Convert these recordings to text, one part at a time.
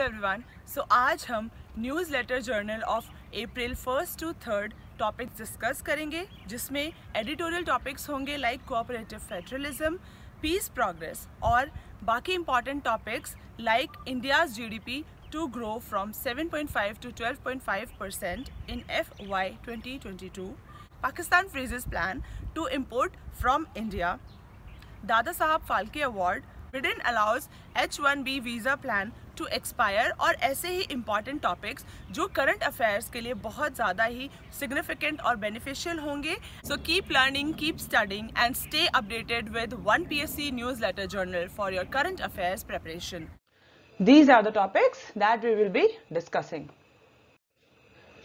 Hello everyone so आज हम newsletter journal of April first to third topics discuss करेंगे जिसमें editorial topics होंगे like cooperative federalism peace progress और बाकी important topics like India's GDP to grow from 7.5 to 12.5 percent in F Y 2022 Pakistan freezes plan to import from India Dada साहब Phalke award Britain allows H one B visa plan to expire और ऐसे ही important topics जो current affairs के लिए बहुत ज़्यादा ही सिग्निफिकेंट और बेनिफिशियल होंगे so keep learning keep studying and stay updated with one P S C newsletter journal for your current affairs preparation these are the topics that we will be discussing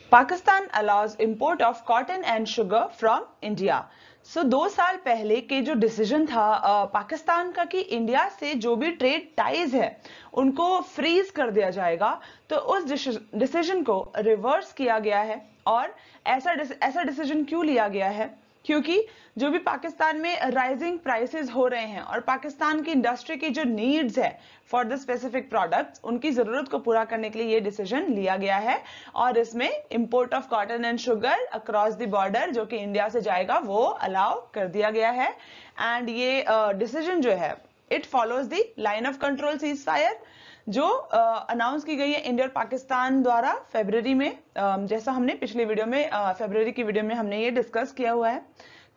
Pakistan allows import of cotton and sugar from India. So so, दो साल पहले के जो decision था आ, पाकिस्तान का कि India से जो भी ट्रेड टाइज है उनको फ्रीज कर दिया जाएगा तो उस डिसीजन को रिवर्स किया गया है और ऐसा ऐसा डिसीजन क्यों लिया गया है क्योंकि जो भी पाकिस्तान में राइजिंग प्राइसेस हो रहे हैं और पाकिस्तान की इंडस्ट्री की जो नीड्स है फॉर द स्पेसिफिक प्रोडक्ट्स उनकी जरूरत को पूरा करने के लिए ये डिसीजन लिया गया है और इसमें import of cotton and sugar across the border जो कि इंडिया से जाएगा वो अलाउ कर दिया गया है एंड ये डिसीजन uh, जो है it follows the line of control ceasefire जो अनाउंस की गई है इंडिया और पाकिस्तान द्वारा फेबररी में आ, जैसा हमने पिछले वीडियो में फेबररी की वीडियो में हमने ये डिस्कस किया हुआ है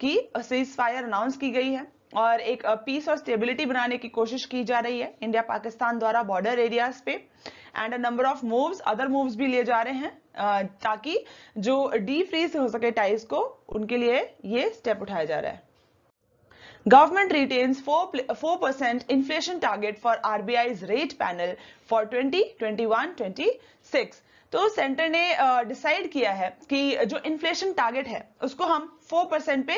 कि सीज फायर अनाउंस की गई है और एक पीस और स्टेबिलिटी बनाने की कोशिश की जा रही है इंडिया पाकिस्तान द्वारा बॉर्डर एरियाज पे and a number of moves other moves भी लिए जा रहे हैं ताकि जो डी फ्रीज हो सके टाइज को उनके लिए ये स्टेप उठाया जा रहा है Government retains 4% inflation target for RBI's rate panel for 2021-26. तो सेंटर ने डिसाइड किया है कि जो इन्फ्लेशन टारगेट है उसको हम 4 परसेंट पे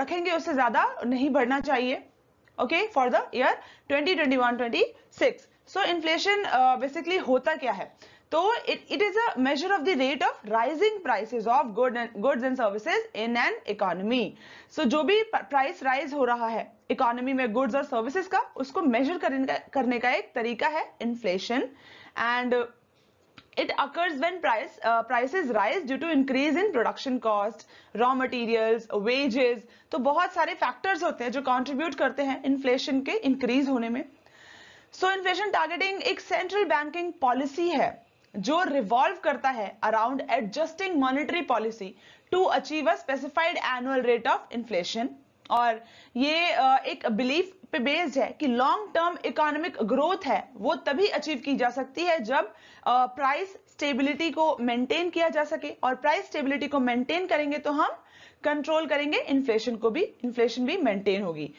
रखेंगे उससे ज्यादा नहीं बढ़ना चाहिए okay for the year 2021-26 so inflation basically होता क्या है तो it is a measure of the rate of rising prices of good goods and services in an economy so जो भी प्राइस राइज हो रहा है इकोनॉमी में गुड्स और सर्विसेज का उसको मेजर करने का एक तरीका है inflation and it occurs when price prices rise due to increase in production cost raw materials wages तो बहुत सारे फैक्टर्स होते हैं जो कॉन्ट्रीब्यूट करते हैं इन्फ्लेशन के इंक्रीज होने में सो इन्फ्लेशन टारगेटिंग एक सेंट्रल बैंकिंग पॉलिसी है जो रिवॉल्व करता है around adjusting monetary policy to achieve a specified annual rate of inflation और ये एक बिलीफ पे बेस्ड है कि लॉन्ग टर्म इकोनॉमिक ग्रोथ है वो तभी अचीव की जा सकती है जब प्राइस स्टेबिलिटी को मेंटेन किया जा सके और प्राइस स्टेबिलिटी को मेंटेन करेंगे तो हम कंट्रोल करेंगे इन्फ्लेशन को भी इन्फ्लेशन भी मेंटेन होगी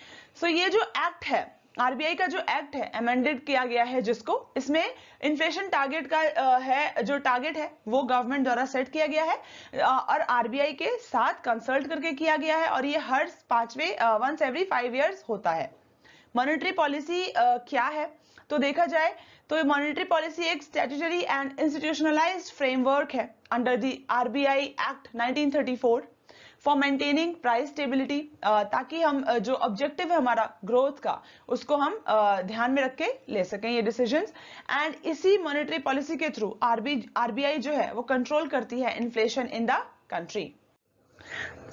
सो so ये जो एक्ट है आरबीआई का जो एक्ट है एमेंडेड किया गया है जिसको इसमें इन्फ्लेशन टारगेट का है जो टारगेट है वो गवर्नमेंट द्वारा सेट किया गया है और आरबीआई के साथ कंसल्ट करके किया गया है और ये हर पांचवे वंस एवरी फाइव ईयर्स होता है मॉनेटरी पॉलिसी क्या है तो देखा जाए तो मॉनेटरी पॉलिसी एक स्टेटरी एंड इंस्टीट्यूशनलाइज फ्रेमवर्क है under the RBI act nineteen for maintaining price stability ताकि हम uh, जो ऑब्जेक्टिव है हमारा ग्रोथ का उसको हम uh, ध्यान में रख के ले सकें ये डिसीजन एंड इसी मॉनिटरी पॉलिसी के थ्रू आरबीआई जो है वो कंट्रोल करती है inflation in the country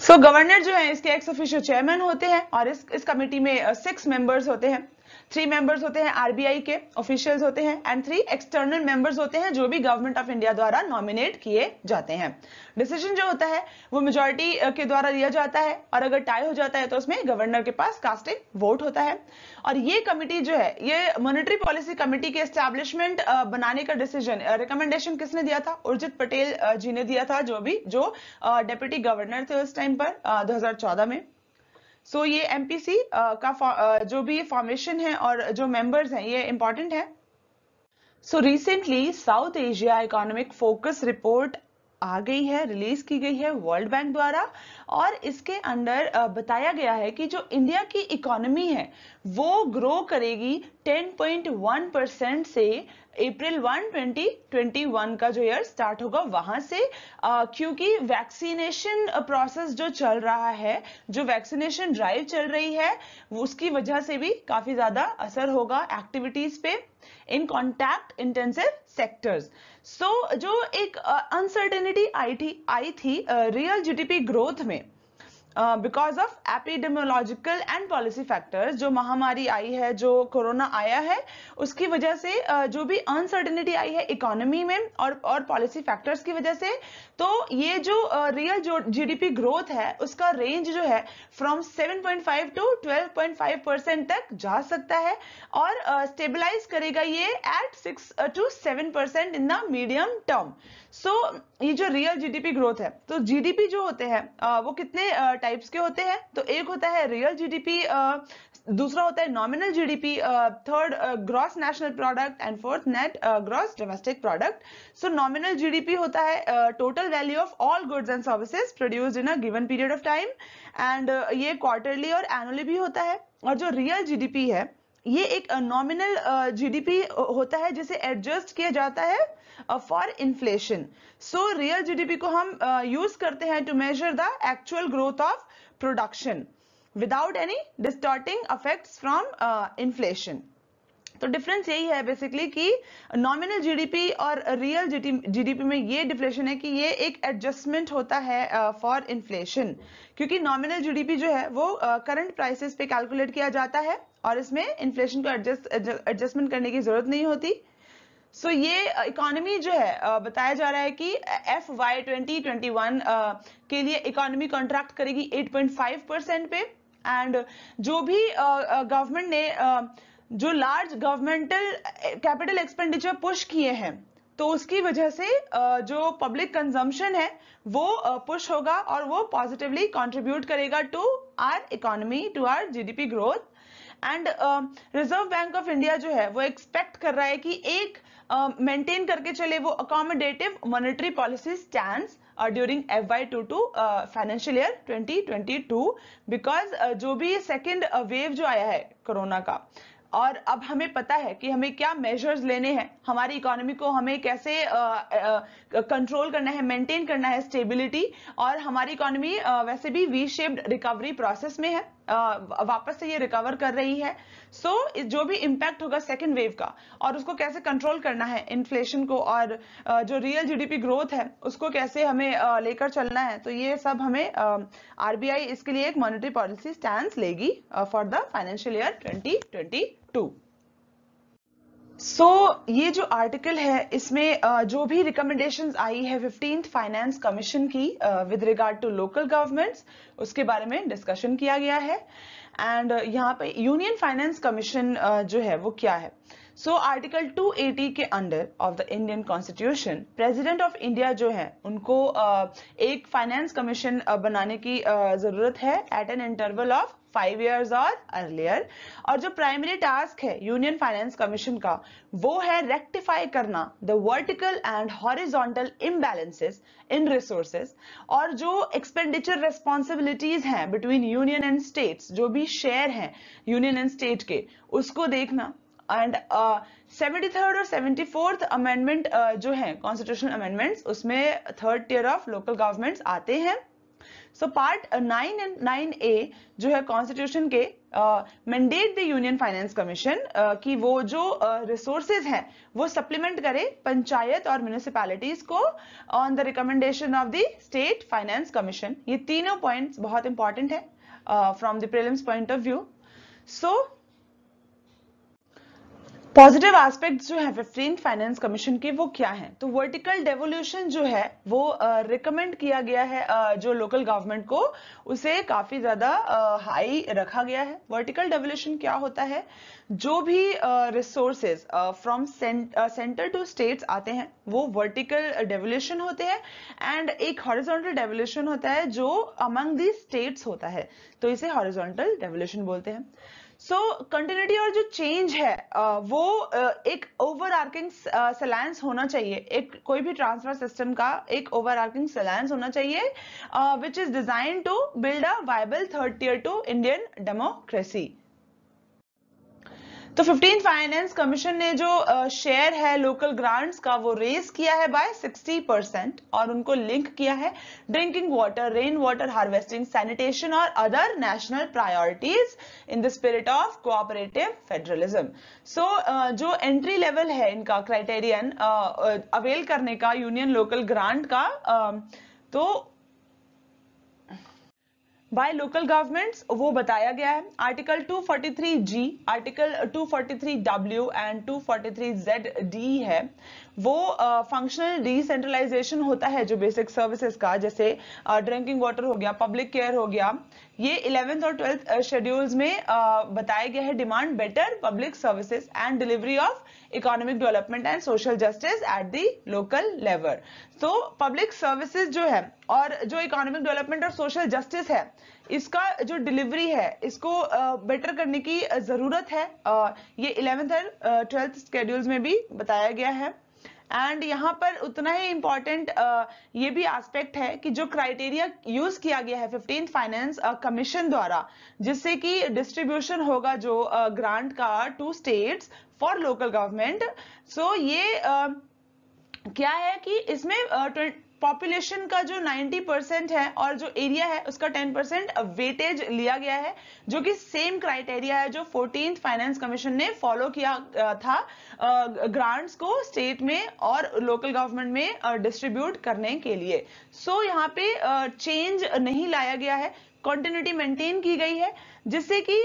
so governor जो है इसके एक्स ऑफिशियल चेयरमैन होते हैं और इस इस कमेटी में सिक्स uh, मेंबर्स होते हैं थ्री मेंबर्स होते हैं आरबीआई के ऑफिशियल्स होते हैं एंड थ्री एक्सटर्नल मेंबर्स होते हैं जो भी गवर्नमेंट ऑफ इंडिया द्वारा नॉमिनेट किए जाते हैं डिसीजन जो होता है वो मेजोरिटी के द्वारा लिया जाता है और अगर टाई हो जाता है तो उसमें गवर्नर के पास कास्टिंग वोट होता है और ये कमिटी जो है ये मॉनिटरी पॉलिसी कमिटी के एस्टेब्लिशमेंट बनाने का डिसीजन रिकमेंडेशन किसने दिया था उर्जित पटेल जी ने दिया था जो भी जो डेप्यूटी गवर्नर थे उस टाइम पर दो में सो so, ये एमपीसी का जो भी फॉर्मेशन है और जो मेंबर्स हैं ये इंपॉर्टेंट है so recently South Asia economic focus report आ गई है रिलीज की गई है वर्ल्ड बैंक द्वारा और इसके अंडर बताया गया है कि जो इंडिया की इकोनॉमी है वो ग्रो करेगी 10.1 परसेंट से अप्रैल 1 2021 का जो ईयर स्टार्ट होगा वहां से क्योंकि वैक्सीनेशन प्रोसेस जो चल रहा है जो वैक्सीनेशन ड्राइव चल रही है उसकी वजह से भी काफी ज्यादा असर होगा एक्टिविटीज पे in contact intensive sectors so जो एक अनसर्टेनिटी आई थी आई थी रियल जीडीपी ग्रोथ में because of epidemiological and policy factors जो महामारी आई है जो कोरोना आया है उसकी वजह से uh, जो भी अनसर्टेनिटी आई है इकोनॉमी में और और पॉलिसी फैक्टर्स की वजह से तो ये जो रियल uh, जो जीडीपी ग्रोथ है उसका रेंज जो है फ्रॉम 7.5 टू 12.5 परसेंट तक जा सकता है और स्टेबलाइज uh, करेगा ये at six to seven percent in the medium term so so, ये जो रियल जीडीपी ग्रोथ है तो जीडीपी जो होते हैं वो कितने टाइप्स के होते हैं तो एक होता है रियल जीडीपी दूसरा होता है nominal GDP third gross national product and fourth net gross domestic product so nominal GDP होता है total value of all goods and services produced in a given period of time and ये quarterly और annually भी होता है और जो real GDP है ये एक नॉमिनल जीडीपी होता है जिसे एडजस्ट किया जाता है for inflation so real GDP को हम यूज uh, करते हैं to measure the actual growth of production without any distorting effects from inflation तो डिफरेंस यही है बेसिकली कि नॉमिनल जीडीपी और रियल जीडीपी में ये डिफ्लेशन है कि ये एक एडजस्टमेंट होता है फॉर uh, इन्फ्लेशन क्योंकि नॉमिनल जीडीपी जो है वो करंट uh, प्राइसेस पे कैलकुलेट किया जाता है और इसमें इन्फ्लेशन को एडजस्ट एडजस्टमेंट करने की जरूरत नहीं होती सो so, ये इकोनॉमी uh, जो है uh, बताया जा रहा है कि F Y twenty twenty one के लिए इकोनॉमी कॉन्ट्रैक्ट करेगी 8.5 परसेंट पे एंड जो भी गवर्नमेंट uh, ने जो large governmental capital expenditure push किए हैं तो उसकी वजह से जो पब्लिक कंजम्पशन है वो पुश होगा और वो पॉजिटिवली कंट्रीब्यूट करेगा to our economy to our GDP growth and Reserve Bank of India जो है वो एक्सपेक्ट कर रहा है कि एक मेंटेन uh, करके चले वो accommodative monetary policy stand during F Y two two financial year two because जो भी सेकेंड वेव uh, जो आया है कोरोना का और अब हमें पता है कि हमें क्या मेजर्स लेने हैं हमारी इकोनॉमी को हमें कैसे कंट्रोल uh, uh, करना है मेंटेन करना है स्टेबिलिटी और हमारी इकोनॉमी वैसे भी वी शेप्ड रिकवरी प्रोसेस में है वापस से ये रिकवर कर रही है सो so, जो भी इम्पैक्ट होगा सेकेंड वेव का और उसको कैसे कंट्रोल करना है इन्फ्लेशन को और जो रियल जीडीपी ग्रोथ है उसको कैसे हमें लेकर चलना है तो ये सब हमें आरबीआई इसके लिए एक मॉनिटरी पॉलिसी स्टैंड लेगी for the financial year 2022 so so, ये जो आर्टिकल है इसमें जो भी रिकमेंडेशन आई है फिफ्टींथ फाइनेंस कमीशन की with regard to local governments उसके बारे में डिस्कशन किया गया है एंड यहाँ पे यूनियन फाइनेंस कमीशन जो है वो क्या है सो आर्टिकल 280 के under of the Indian constitution president of India जो है उनको uh, एक फाइनेंस कमीशन uh, बनाने की uh, जरूरत है at an interval of five years और अर्लियर और जो प्राइमरी टास्क है यूनियन फाइनेंस कमीशन का वो है रेक्टिफाई करना the vertical and horizontal imbalances in resources और जो एक्सपेंडिचर रेस्पॉन्सिबिलिटीज हैं बिटवीन यूनियन एंड स्टेट्स जो भी शेयर हैं यूनियन एंड स्टेट के उसको देखना एंड सेवेंटी थर्ड और सेवेंटी फोर्थ अमेंडमेंट जो है कॉन्स्टिट्यूशनल अमेंडमेंट्स उसमें third tier of local governments आते हैं so part nine and nine A जो है कॉन्स्टिट्यूशन के mandate the union finance commission की वो जो रिसोर्सेज uh, हैं वो सप्लीमेंट करे पंचायत और म्यूनिसिपैलिटीज को on the recommendation of the state finance commission ये तीनों पॉइंट्स बहुत इंपॉर्टेंट है from the prelims point of view so positive aspects जो है फिफ्टीन फाइनेंस कमीशन के वो क्या है तो वर्टिकल डेवोल्यूशन जो है वो रिकमेंड uh, किया गया है uh, जो लोकल गवर्नमेंट को उसे काफी ज्यादा हाई uh, रखा गया है वर्टिकल डेवोल्यूशन क्या होता है जो भी resources from centre to states आते हैं वो वर्टिकल डेवोल्यूशन होते हैं एंड एक हॉरिजोंटल डेवोल्यूशन होता है जो अमंग दी स्टेट्स होता है तो इसे हॉरिजोंटल डेवोल्यूशन बोलते हैं सो कंटिन्यूटी और जो चेंज है वो एक ओवर आर्किंग सलांस होना चाहिए एक कोई भी ट्रांसफर सिस्टम का एक ओवर आर्किंग सलांस होना चाहिए which is design to build a viable third tier to Indian democracy तो फिफ्टीन फाइनेंस कमीशन ने जो शेयर है लोकल ग्रांट्स का वो रेस किया है बाय 60 परसेंट और उनको लिंक किया है drinking water rain water harvesting sanitation और other national priorities in the spirit of cooperative federalism so जो एंट्री लेवल है इनका क्राइटेरियन अवेल करने का यूनियन लोकल ग्रांट का uh, तो बाय लोकल गवर्नमेंट्स वो बताया गया है article 243 G article 243 W and 243 Z D है वो फंक्शनल डिसेंट्रलाइजेशन होता है जो बेसिक सर्विसेज का जैसे ड्रिंकिंग वाटर हो गया पब्लिक केयर हो गया ये इलेवेंथ और ट्वेल्थ शेड्यूल्स में बताया गया है demand better public services and delivery of economic development and social justice at the local level तो पब्लिक सर्विसेज जो है और जो इकोनॉमिक डेवलपमेंट और सोशल जस्टिस है इसका जो डिलीवरी है इसको बेटर करने की जरूरत है ये इलेवेंथ और ट्वेल्थ स्केड्यूल्स में भी बताया गया है एंड यहाँ पर उतना ही इम्पॉर्टेंट ये भी एस्पेक्ट है कि जो क्राइटेरिया यूज किया गया है फिफ्टीन फाइनेंस कमीशन द्वारा जिससे कि डिस्ट्रीब्यूशन होगा जो ग्रांट का to states for local government so ये uh, क्या है कि इसमें uh, पॉपुलेशन का जो 90 परसेंट है और जो एरिया है उसका 10 परसेंट वेटेज लिया गया है जो कि सेम क्राइटेरिया है जो फोर्टीन फाइनेंस कमीशन ने फॉलो किया था ग्रांट्स को स्टेट में और लोकल गवर्नमेंट में डिस्ट्रीब्यूट करने के लिए सो so, यहाँ पे चेंज नहीं लाया गया है कॉन्टिन्यूटी मेंटेन की गई है जिससे कि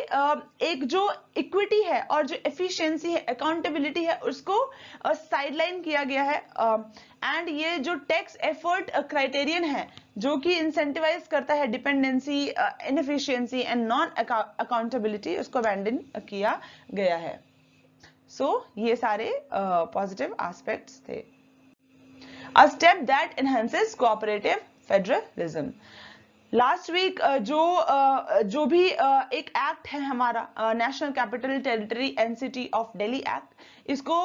एक जो इक्विटी है और जो एफिशिएंसी है अकाउंटेबिलिटी है उसको साइडलाइन किया गया है एंड ये जो टैक्स एफर्ट क्राइटेरियन है जो कि इंसेंटिवाइज करता है dependency inefficiency and non accountability उसको अबेंडन किया गया है सो so, ये सारे पॉजिटिव आस्पेक्ट थे a step that enhances cooperative federalism last week uh, जो uh, जो भी uh, एक एक्ट है हमारा national capital territory NCT of Delhi act इसको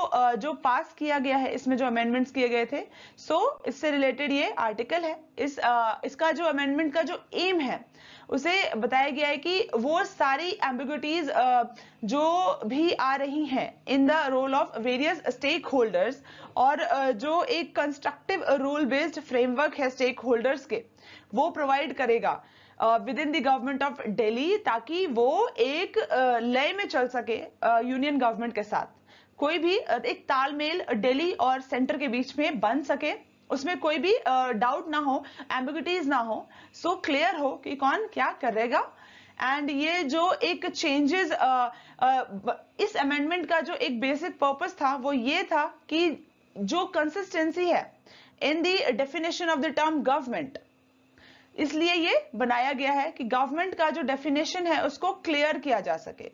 जो पास किया गया है इसमें जो अमेंडमेंट्स किए गए थे सो so, इससे रिलेटेड ये आर्टिकल है इस इसका जो अमेंडमेंट का जो एम है उसे बताया गया है कि वो सारी एम्बिगुटीज जो भी आ रही हैं in the role of various stakeholders और जो एक कंस्ट्रक्टिव रोल बेस्ड फ्रेमवर्क है स्टेक होल्डर्स के वो प्रोवाइड करेगा within the government of Delhi ताकि वो एक लय में चल सके यूनियन गवर्नमेंट के साथ कोई भी एक तालमेल डेली और सेंटर के बीच में बन सके उसमें कोई भी डाउट ना हो एम्बिगिटीज ना हो सो so क्लियर हो कि कौन क्या करेगा एंड ये जो एक चेंजेस इस अमेंडमेंट का जो एक बेसिक पर्पस था वो ये था कि जो कंसिस्टेंसी है in the definition of the term government इसलिए ये बनाया गया है कि गवर्नमेंट का जो डेफिनेशन है उसको क्लियर किया जा सके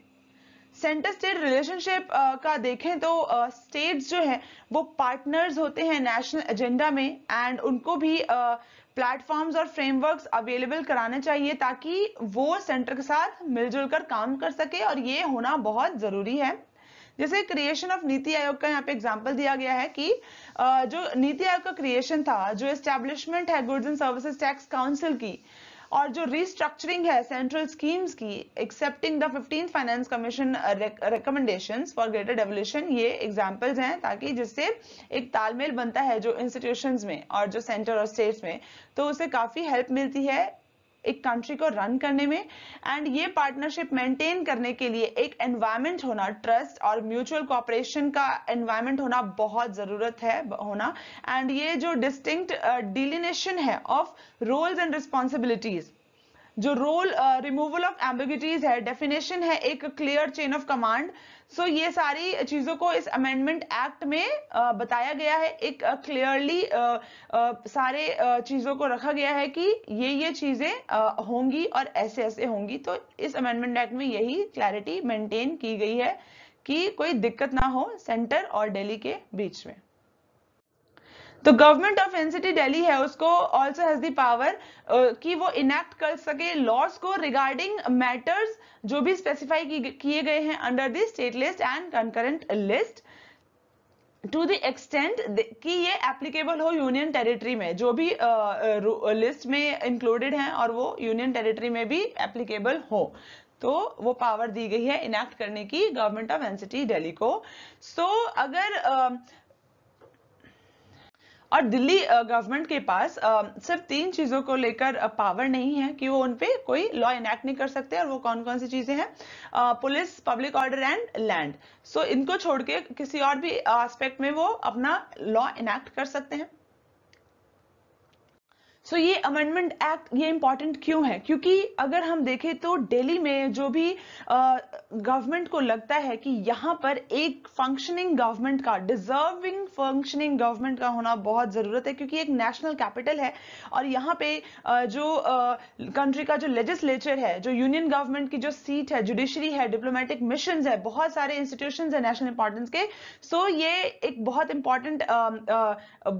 सेंटर स्टेट रिलेशनशिप का देखें तो स्टेट्स uh, जो हैं वो पार्टनर्स होते हैं नेशनल एजेंडा में एंड उनको भी प्लेटफॉर्म्स uh, और फ्रेमवर्क्स अवेलेबल कराने चाहिए ताकि वो सेंटर के साथ मिलजुल कर काम कर सके और ये होना बहुत ज़रूरी है जैसे क्रिएशन ऑफ नीति आयोग का यहाँ पे एग्जाम्पल दिया गया है कि जो नीति आयोग का क्रिएशन था जो एस्टेब्लिशमेंट है goods and services tax council की और जो रिस्ट्रक्चरिंग है सेंट्रल स्कीम्स की excepting the fifteen finance commission recommendation for greater devolution ये एग्जाम्पल्स हैं ताकि जिससे एक तालमेल बनता है जो इंस्टीट्यूशंस में और जो सेंटर और स्टेट्स में तो उसे काफी हेल्प मिलती है एक कंट्री को रन करने में एंड ये पार्टनरशिप मेंटेन करने के लिए एक एनवायरमेंट होना ट्रस्ट और म्यूचुअल कॉपरेशन का एनवायरमेंट होना बहुत जरूरत है होना एंड ये जो डिस्टिंक्ट डिलिनेशन uh, है ऑफ रोल्स एंड रिस्पॉन्सिबिलिटीज जो रोल रिमूवल ऑफ एम्बिगिटीज है डेफिनेशन है एक clear chain of command so ये सारी चीजों को इस अमेंडमेंट एक्ट में uh, बताया गया है एक क्लियरली uh, uh, uh, सारे uh, चीजों को रखा गया है कि ये ये चीजें uh, होंगी और ऐसे ऐसे होंगी तो इस अमेंडमेंट एक्ट में यही क्लैरिटी मेंटेन की गई है कि कोई दिक्कत ना हो सेंटर और दिल्ली के बीच में तो गवर्नमेंट ऑफ एनसीटी दिल्ली है उसको ऑल्सो हैज दी पावर कि वो इनेक्ट कर सके लॉस को रिगार्डिंग मैटर्स जो भी स्पेसिफाई किए गए हैं under the state list and concurrent list to the extent कि ये एप्लीकेबल हो यूनियन टेरिटरी में जो भी लिस्ट uh, में इंक्लूडेड है और वो यूनियन टेरिटरी में भी एप्लीकेबल हो तो वो पावर दी गई है इनैक्ट करने की गवर्नमेंट ऑफ एनसीटी दिल्ली को सो so, अगर uh, और दिल्ली गवर्नमेंट के पास सिर्फ तीन चीजों को लेकर पावर नहीं है कि वो उनपे कोई लॉ इनैक्ट नहीं कर सकते और वो कौन कौन सी चीजें हैं police public order and land so इनको छोड़ के किसी और भी एस्पेक्ट में वो अपना लॉ इनैक्ट कर सकते हैं सो so, ये अमेंडमेंट एक्ट ये इंपॉर्टेंट क्यों है क्योंकि अगर हम देखें तो दिल्ली में जो भी गवर्नमेंट को लगता है कि यहाँ पर एक फंक्शनिंग गवर्नमेंट का डिजर्विंग फंक्शनिंग गवर्नमेंट का होना बहुत ज़रूरत है क्योंकि एक नेशनल कैपिटल है और यहाँ पे आ, जो कंट्री का जो लेजिस्लेचर है जो यूनियन गवर्नमेंट की जो सीट है जुडिशरी है डिप्लोमेटिक मिशन है बहुत सारे इंस्टीट्यूशन है नेशनल इंपॉर्टेंस के सो so, ये एक बहुत इंपॉर्टेंट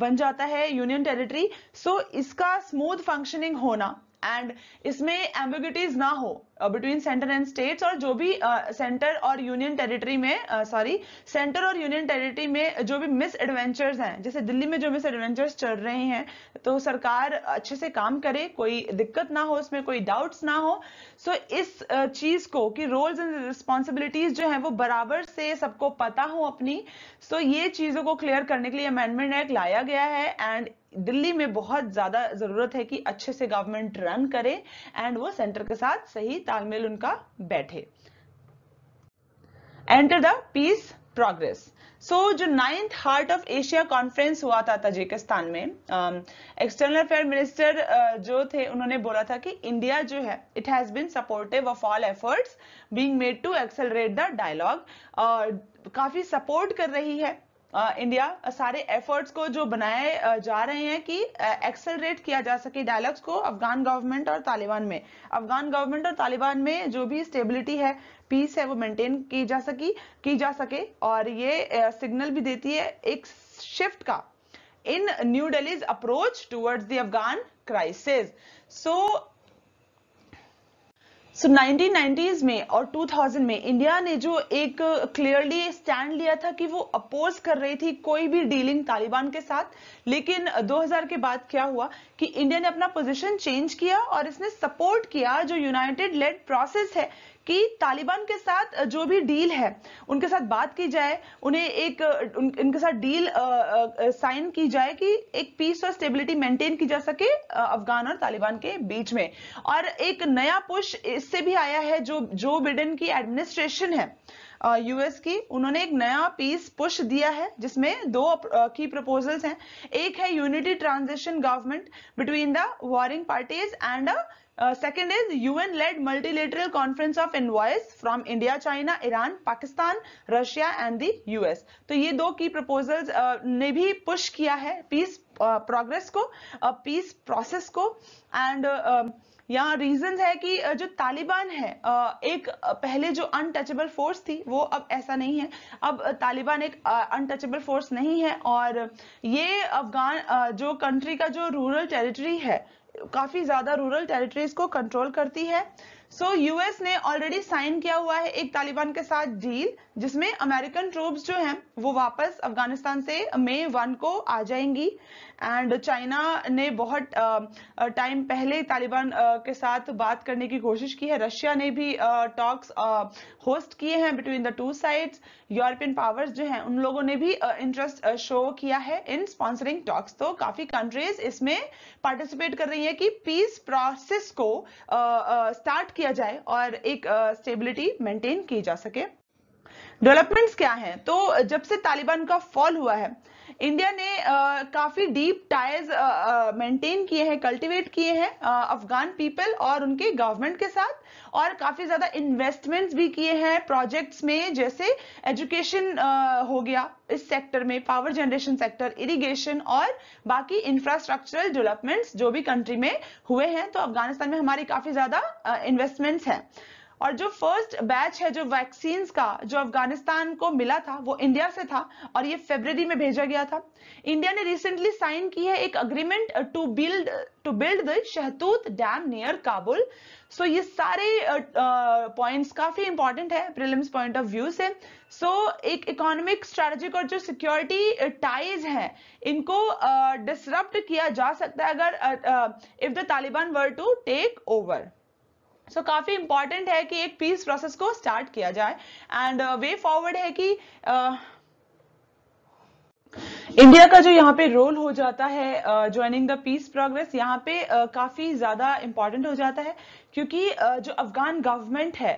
बन जाता है यूनियन टेरिटरी सो so, इसका स्मूथ फंक्शनिंग होना एंड इसमें एम्बिगिटीज ना हो बिटवीन सेंटर एंड स्टेट्स और जो भी सेंटर uh, और यूनियन टेरिटरी में सॉरी सेंटर और यूनियन टेरिटरी में जो भी मिस एडवेंचर्स हैं जैसे दिल्ली में जो मिस एडवेंचर्स चल रहे हैं तो सरकार अच्छे से काम करे कोई दिक्कत ना हो उसमें कोई डाउट्स ना हो सो so, इस uh, चीज को कि रोल्स एंड रिस्पॉन्सिबिलिटीज जो है वो बराबर से सबको पता हो अपनी सो so, ये चीजों को क्लियर करने के लिए अमेंडमेंट एक्ट लाया गया है एंड दिल्ली में बहुत ज्यादा जरूरत है कि अच्छे से गवर्नमेंट रन करे एंड वो सेंटर के साथ सही तालमेल उनका बैठे enter the peace progress so so, जो ninth heart of Asia conference हुआ था तजिकिस्तान में एक्सटर्नल अफेयर मिनिस्टर जो थे उन्होंने बोला था कि इंडिया जो है it has been supportive of all efforts being made to accelerate the dialogue काफी सपोर्ट कर रही है इंडिया सारे एफर्ट्स को जो बनाए जा रहे हैं कि एक्सेलरेट किया जा सके डायलॉग्स को अफगान गवर्नमेंट और तालिबान में अफगान गवर्नमेंट और तालिबान में जो भी स्टेबिलिटी है पीस है वो मेंटेन की जा सकी की जा सके और ये सिग्नल भी देती है एक शिफ्ट का in New Delhi's approach towards the crisis so So so so, 1990s में और 2000 में इंडिया ने जो एक क्लियरली स्टैंड लिया था कि वो अपोज कर रही थी कोई भी डीलिंग तालिबान के साथ लेकिन 2000 के बाद क्या हुआ कि इंडिया ने अपना पोजीशन चेंज किया और इसने सपोर्ट किया जो यूनाइटेड लेड प्रोसेस है कि तालिबान के साथ जो भी डील है उनके साथ बात की जाए उन्हें एक उन, उनके साथ डील साइन की जाए कि एक पीस और स्टेबिलिटी मेंटेन की जा सके अफगान और तालिबान के बीच में और एक नया पुश इससे भी आया है जो जो बिडेन की एडमिनिस्ट्रेशन है यूएस की उन्होंने एक नया पीस पुश दिया है जिसमें दो की प्रपोजल्स हैं एक है unity transition government between the warring parties and second is UN led multilateral conference of envoys from India China Iran Pakistan Russia and the US तो ये दो की प्रपोजल्स uh, ने भी पुश किया है पीस प्रोग्रेस uh, को पीस uh, प्रोसेस को एंड um, यहाँ रीजन है कि जो तालिबान है एक पहले जो अनटचेबल फोर्स थी वो अब ऐसा नहीं है अब तालिबान एक अनटचेबल फोर्स नहीं है और ये अफगान जो कंट्री का जो रूरल टेरिटरी है काफी ज्यादा रूरल टेरिटरीज को कंट्रोल करती है सो so, यूएस ने ऑलरेडी साइन किया हुआ है एक तालिबान के साथ डील जिसमें अमेरिकन ट्रूप्स जो हैं वो वापस अफगानिस्तान से मई वन को आ जाएंगी एंड चाइना ने बहुत टाइम पहले तालिबान के साथ बात करने की कोशिश की है रशिया ने भी टॉक्स होस्ट किए हैं between the two sides European powers जो हैं उन लोगों ने भी इंटरेस्ट शो किया है इन स्पॉन्सरिंग टॉक्स तो काफी कंट्रीज इसमें पार्टिसिपेट कर रही है कि पीस प्रोसेस को स्टार्ट किया जाए और एक स्टेबिलिटी मेंटेन की जा सके डेवलपमेंट्स क्या हैं तो जब से तालिबान का फॉल हुआ है इंडिया ने आ, काफी डीप टाइज मेंटेन किए हैं कल्टीवेट किए हैं अफगान पीपल और उनके गवर्नमेंट के साथ और काफी ज्यादा इन्वेस्टमेंट्स भी किए हैं प्रोजेक्ट्स में जैसे एजुकेशन हो गया इस सेक्टर में पावर जनरेशन सेक्टर इरिगेशन और बाकी इंफ्रास्ट्रक्चरल डेवलपमेंट्स जो भी कंट्री में हुए हैं तो अफगानिस्तान में हमारी काफी ज्यादा इन्वेस्टमेंट्स हैं और जो फर्स्ट बैच है जो वैक्सीन का जो अफगानिस्तान को मिला था वो इंडिया से था और ये फेब्रवरी में भेजा गया था इंडिया ने रिसेंटली साइन की है एक agreement to build to build the Shahtoot dam near Kabul so ये सारे पॉइंट्स काफी इंपॉर्टेंट है प्रिलिम्स पॉइंट ऑफ व्यू से सो so, एक इकोनॉमिक स्ट्रेटेजिक और जो सिक्योरिटी टाइज है इनको डिसरप्ट किया जा सकता है अगर if the Taliban were to take over so so, काफी इंपॉर्टेंट है कि एक पीस प्रोसेस को स्टार्ट किया जाए एंड वे फॉरवर्ड है कि uh, इंडिया का जो यहाँ पे रोल हो जाता है ज्वाइनिंग द पीस प्रोग्रेस यहाँ पे uh, काफी ज्यादा इंपॉर्टेंट हो जाता है क्योंकि जो अफगान गवर्नमेंट है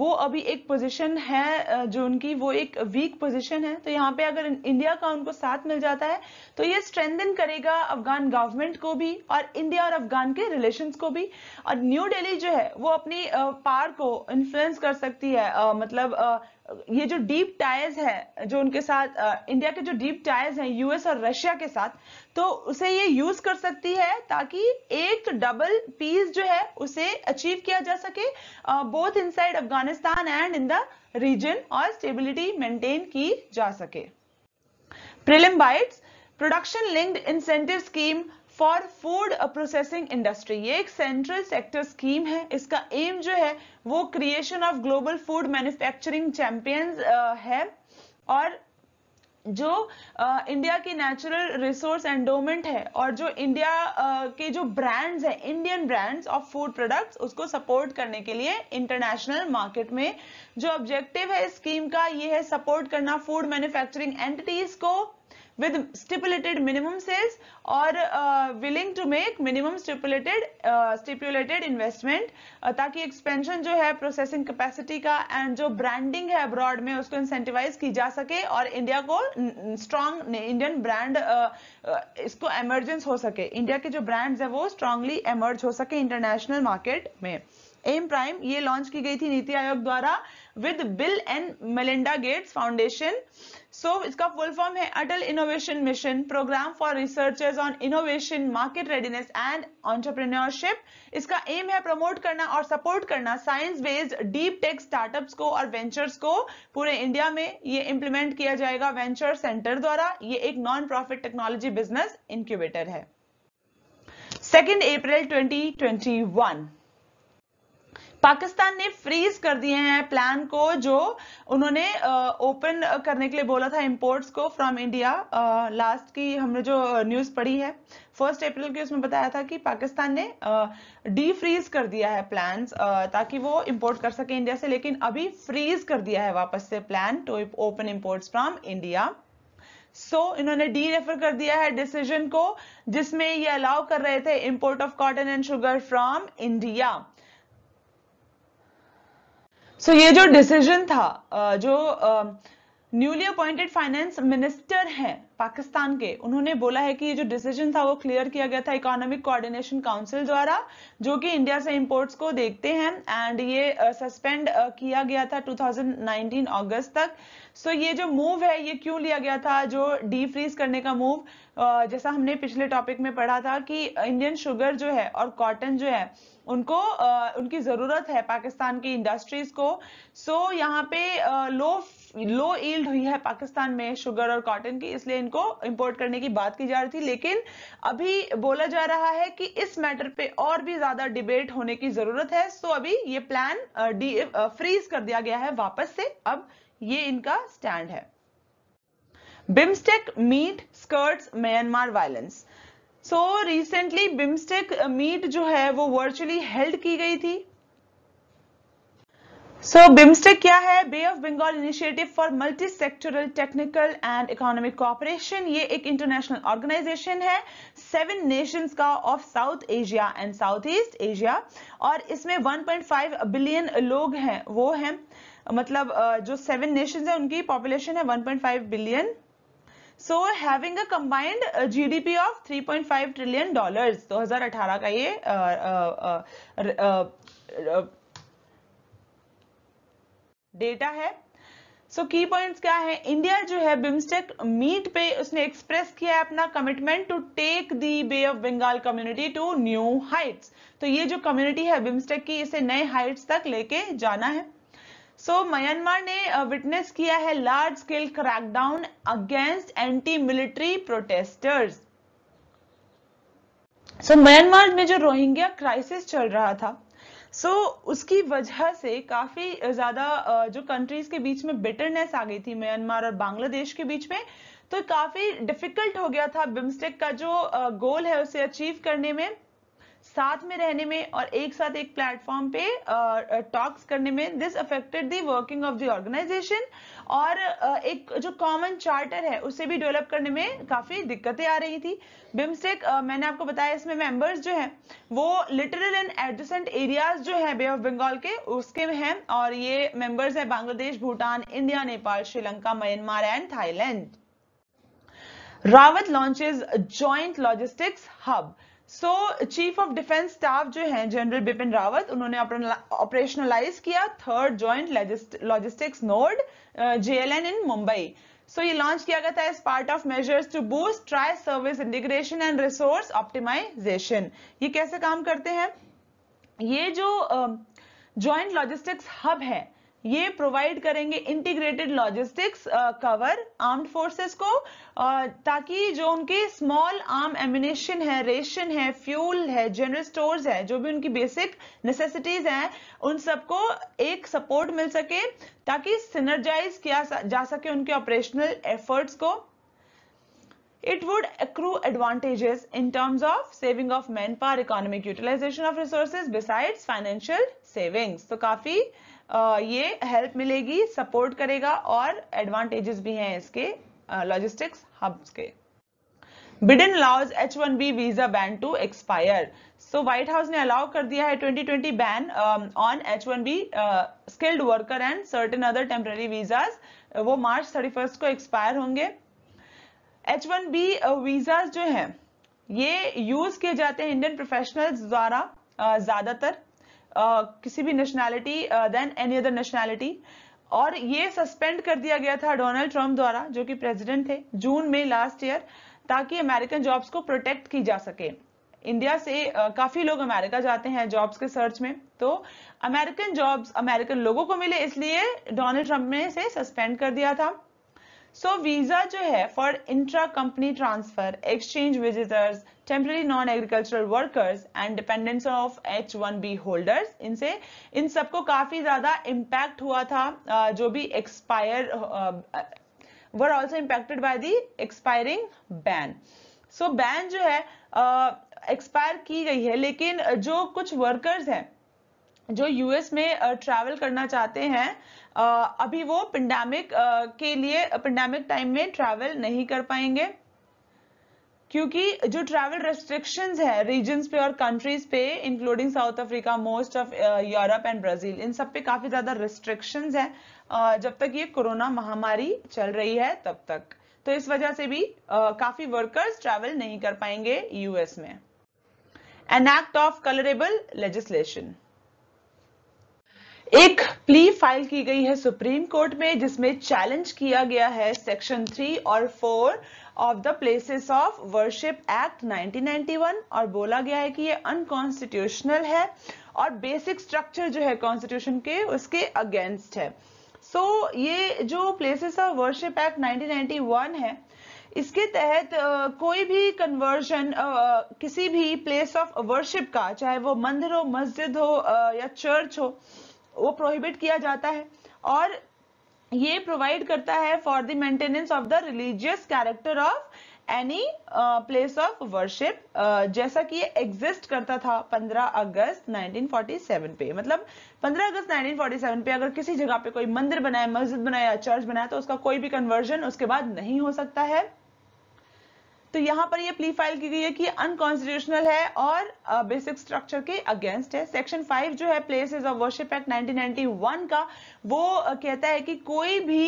वो अभी एक पोजीशन है जो उनकी वो एक वीक पोजीशन है तो यहाँ पे अगर इंडिया का उनको साथ मिल जाता है तो ये स्ट्रेंथन करेगा अफगान गवर्नमेंट को भी और इंडिया और अफगान के रिलेशन को भी और न्यू डेली जो है वो अपनी पार को इन्फ्लुएंस कर सकती है मतलब ये जो डीप टाइज है जो उनके साथ इंडिया के जो डीप टाइज हैं यूएस और रशिया के साथ तो उसे ये यूज कर सकती है ताकि एक तो डबल पीस जो है उसे अचीव किया जा सके both inside Afghanistan and in the region और स्टेबिलिटी मेंटेन की जा सके prelim bites production linked incentive scheme for food processing industry ये एक सेंट्रल सेक्टर स्कीम है इसका एम जो है वो creation of global food manufacturing champions है और जो आ, इंडिया की नेचुरल रिसोर्स एंडोमेंट है और जो इंडिया आ, के जो ब्रांड्स हैं Indian brands of food products उसको सपोर्ट करने के लिए इंटरनेशनल मार्केट में जो ऑब्जेक्टिव है इस स्कीम का ये है सपोर्ट करना फूड मैन्युफैक्चरिंग एंटिटीज को with stipulated minimum sales और willing to make minimum stipulated uh, stipulated investment uh, ताकि expansion जो है processing capacity का and जो branding है abroad में उसको incentivize की जा सके और इंडिया को strong इंडियन ब्रांड इसको emergence हो सके इंडिया के जो ब्रांड्स है वो strongly emerge हो सके इंटरनेशनल मार्केट में एम प्राइम ये लॉन्च की गई थी नीति आयोग द्वारा with Bill and Melinda Gates Foundation so so, इसका फुल फॉर्म है Atal innovation mission programme for researchers on innovation market readiness and entrepreneurship इसका एम है प्रमोट करना और सपोर्ट करना science based deep tech startups को और वेंचर्स को पूरे इंडिया में ये इंप्लीमेंट किया जाएगा वेंचर सेंटर द्वारा ये एक non profit technology business incubator है सेकेंड अप्रैल ट्वेंटी पाकिस्तान ने फ्रीज कर दिए हैं प्लान को जो उन्होंने ओपन करने के लिए बोला था इंपोर्ट्स को फ्रॉम इंडिया लास्ट की हमने जो न्यूज पढ़ी है फर्स्ट अप्रैल की उसमें बताया था कि पाकिस्तान ने डी फ्रीज कर दिया है प्लान ताकि वो इंपोर्ट कर सके इंडिया से लेकिन अभी फ्रीज कर दिया है वापस से plan to open imports from India so so, इन्होंने डी रेफर कर दिया है डिसीजन को जिसमें ये अलाउ कर रहे थे import of cotton and sugar from India so so, ये जो डिसीजन था जो न्यूली अपॉइंटेड फाइनेंस मिनिस्टर हैं पाकिस्तान के उन्होंने बोला है कि ये जो डिसीजन था वो क्लियर किया गया था इकोनॉमिक कोऑर्डिनेशन काउंसिल द्वारा जो कि इंडिया से इंपोर्ट्स को देखते हैं एंड ये सस्पेंड uh, uh, किया गया था 2019 अगस्त तक सो so, ये जो मूव है ये क्यों लिया गया था जो डी फ्रीज करने का मूव uh, जैसा हमने पिछले टॉपिक में पढ़ा था कि इंडियन शुगर जो है और कॉटन जो है उनको उनकी ज़रूरत है पाकिस्तान की इंडस्ट्रीज को सो so, यहाँ पे लो लो ईल्ड हुई है पाकिस्तान में शुगर और कॉटन की इसलिए इनको इंपोर्ट करने की बात की जा रही थी लेकिन अभी बोला जा रहा है कि इस मैटर पे और भी ज्यादा डिबेट होने की जरूरत है सो अभी ये प्लान फ्रीज कर दिया गया है वापस से अब ये इनका स्टैंड है BIMSTEC meet skirts Myanmar violence so recently BIMSTEC meet जो है वो वर्चुअली हेल्ड की गई थी सो so, बिम्स्टेक क्या है Bay of Bengal initiative for multi sectoral technical and economic cooperation ये एक इंटरनेशनल ऑर्गेनाइजेशन है सेवन नेशंस का of South Asia and South East Asia और इसमें 1.5 बिलियन लोग हैं वो हैं मतलब जो सेवन नेशंस है उनकी पॉपुलेशन है 1.5 billion so having a combined GDP of 3.5 trillion dollars 2018 का ये uh, uh, uh, डेटा है सो की पॉइंट्स क्या है इंडिया जो है बिम्स्टेक मीट पे उसने एक्सप्रेस किया है अपना commitment to take the Bay of Bengal community to new heights तो ये जो कम्युनिटी है बिम्स्टेक की इसे नए हाइट्स तक लेके जाना है सो so, म्यांमार ने विटनेस किया है large scale crackdown against anti military protesters so Myanmar में जो रोहिंग्या क्राइसिस चल रहा था सो so, उसकी वजह से काफी ज्यादा जो कंट्रीज के बीच में बिटरनेस आ गई थी म्यांमार और बांग्लादेश के बीच में तो काफी डिफिकल्ट हो गया था बिम्स्टेक का जो गोल है उसे अचीव करने में साथ में रहने में और एक साथ एक प्लेटफॉर्म पे टॉक्स करने में this affected the working of the organisation और एक जो कॉमन चार्टर है उसे भी डेवलप करने में काफी दिक्कतें आ रही थी बिम्स्टेक मैंने आपको बताया इसमें मेंबर्स जो हैं वो लिटरल एंड एडजेसेंट एरियाज जो है बे ऑफ बंगाल के उसके हैं और ये मेंबर्स हैं Bangladesh Bhutan India Nepal Sri Lanka Myanmar and Thailand Rawat launches joint logistics hub so chief of defence staff जो है जनरल बिपिन रावत उन्होंने ऑपरेशनलाइज किया third joint logistics node JLN in Mumbai so ये लॉन्च किया गया था as part of measures to boost tri service integration and resource optimisation ये कैसे काम करते हैं ये जो ज्वाइंट लॉजिस्टिक्स हब है ये प्रोवाइड करेंगे integrated logistics cover armed forces को uh, ताकि जो उनके स्मॉल आर्म एमिनेशन है रेशन है फ्यूल है जनरल स्टोर्स है जो भी उनकी बेसिक नेसेसिटीज हैं उन सबको एक सपोर्ट मिल सके ताकि सिनर्जाइज किया जा सके उनके ऑपरेशनल एफर्ट्स को would accrue advantages in terms of saving of man power economic utilisation of resources beside financial savings तो काफी ये हेल्प मिलेगी सपोर्ट करेगा और एडवांटेजेस भी हैं इसके लॉजिस्टिक्स हब्स के Biden lodge H one B visa ban to expire so White House ने अलाउ कर दिया है 2020 ban on H one B skilled worker and certain other temporary visas वो मार्च थर्टी को एक्सपायर होंगे एच वन बी वीजाज जो है ये यूज किए जाते हैं इंडियन प्रोफेशनल्स द्वारा ज्यादातर किसी भी nationality than any other nationality और ये सस्पेंड कर दिया गया था डोनाल्ड ट्रंप द्वारा जो कि प्रेसिडेंट थे जून में लास्ट ईयर ताकि अमेरिकन जॉब्स को प्रोटेक्ट की जा सके इंडिया से आ, काफी लोग अमेरिका जाते हैं जॉब्स के सर्च में तो अमेरिकन जॉब्स अमेरिकन लोगों को मिले इसलिए डोनाल्ड ट्रंप ने इसे सस्पेंड कर दिया था सो so, वीजा जो है for intra company transfer exchange visitors temporary non agricultural workers and dependence of H one B holders इनसे इन सबको काफी ज्यादा इम्पैक्ट हुआ था जो भी expire were also impacted by the expiring ban so ban जो है एक्सपायर की गई है लेकिन जो कुछ वर्कर्स हैं जो यूएस में ट्रैवल करना चाहते हैं अभी वो पेंडेमिक के लिए पेंडेमिक टाइम में ट्रैवल नहीं कर पाएंगे क्योंकि जो ट्रैवल रेस्ट्रिक्शंस है रीजन्स पे और कंट्रीज पे including South Africa most of Europe and Brazil इन सब पे काफी ज्यादा रेस्ट्रिक्शन है uh, जब तक ये कोरोना महामारी चल रही है तब तक तो इस वजह से भी uh, काफी वर्कर्स ट्रैवल नहीं कर पाएंगे यूएस में an act of colourable legislation एक प्ली फाइल की गई है सुप्रीम कोर्ट में जिसमें चैलेंज किया गया है सेक्शन थ्री और four of the places of worship act 1991 और बोला गया है कि ये अनकॉन्स्टिट्यूशनल है और बेसिक स्ट्रक्चर जो है कॉन्स्टिट्यूशन के उसके अगेंस्ट है सो so, ये जो प्लेसेस ऑफ वर्शिप एक्ट 1991 है इसके तहत uh, कोई भी कन्वर्जन uh, किसी भी प्लेस ऑफ वर्शिप का चाहे वो मंदिर हो मस्जिद हो uh, या चर्च हो वो प्रोहिबिट किया जाता है और ये प्रोवाइड करता है for the maintenance of the religious character of any place of worship जैसा कि ये एग्जिस्ट करता था 15 अगस्त 1947 पे मतलब 15 अगस्त 1947 पे अगर किसी जगह पे कोई मंदिर बनाया मस्जिद बनाया चर्च बनाया तो उसका कोई भी कन्वर्जन उसके बाद नहीं हो सकता है तो यहां पर ये प्ली फाइल की गई है कि अनकॉन्स्टिट्यूशनल है और बेसिक uh, स्ट्रक्चर के अगेंस्ट है सेक्शन फाइव जो है प्लेसेस ऑफ वर्शिप एक्ट 1991 का वो uh, कहता है कि कोई भी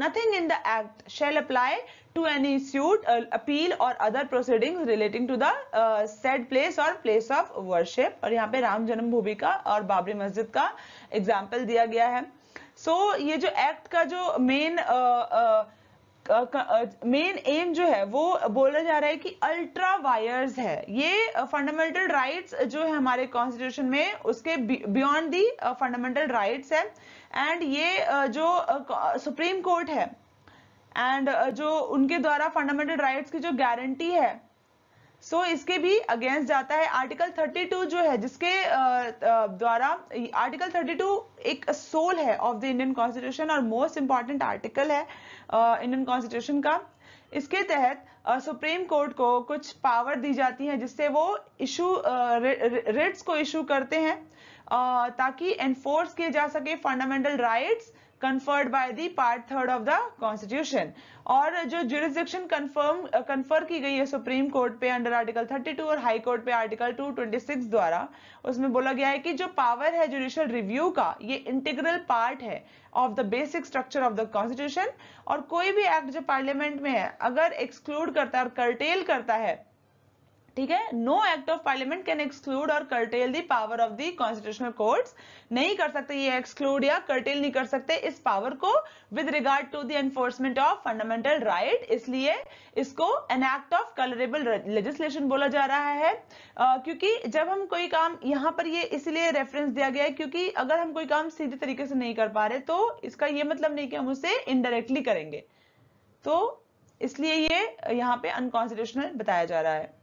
nothing in the act shall apply to any suit appeal और other other relating to the said place और प्लेस ऑफ वर्शिप और यहाँ पे राम जन्मभूमि का और बाबरी मस्जिद का एग्जाम्पल दिया गया है सो so, ये जो एक्ट का जो main uh, uh, main uh, um जो है वो बोला जा रहा है कि अल्ट्रा वायर्स है ये फंडामेंटल uh, राइट्स जो है हमारे कॉन्स्टिट्यूशन में उसके बियॉन्ड दी फंडामेंटल राइट्स है एंड ये uh, जो सुप्रीम कोर्ट है एंड जो उनके द्वारा फंडामेंटल राइट्स की जो गारंटी है सो so, इसके भी अगेंस्ट जाता है आर्टिकल 32 जो है जिसके द्वारा आर्टिकल 32 एक सोल है ऑफ द इंडियन कॉन्स्टिट्यूशन और मोस्ट इंपॉर्टेंट आर्टिकल है इंडियन कॉन्स्टिट्यूशन का इसके तहत सुप्रीम कोर्ट को कुछ पावर दी जाती है जिससे वो इशू रिट्स को इशू करते हैं ताकि एनफोर्स किए जा सके fundamental rights conferred by the part third of the constitution और जो जुरिस्डिक्शन कन्फर्म कन्फर की गई है सुप्रीम कोर्ट पे अंडर आर्टिकल 32 और हाई कोर्ट पे आर्टिकल 226 द्वारा उसमें बोला गया है कि जो पावर है जुडिशियल रिव्यू का ये इंटीग्रल पार्ट है of the basic structure of the constitution और कोई भी एक्ट जो पार्लियामेंट में है अगर एक्सक्लूड करता है और कर्टेल करता है ठीक है no act of parliament can exclude और curtail the power of the constitutional courts नहीं कर सकते ये एक्सक्लूड या कर्टेल नहीं कर सकते इस पावर को with regard to the enforcement of fundamental right इसलिए इसको an act of colourable legislation बोला जा रहा है आ, क्योंकि जब हम कोई काम यहां पर ये इसलिए रेफरेंस दिया गया है क्योंकि अगर हम कोई काम सीधे तरीके से नहीं कर पा रहे तो इसका ये मतलब नहीं कि हम उसे इनडायरेक्टली करेंगे तो इसलिए ये यहाँ पे अनकॉन्स्टिट्यूशनल बताया जा रहा है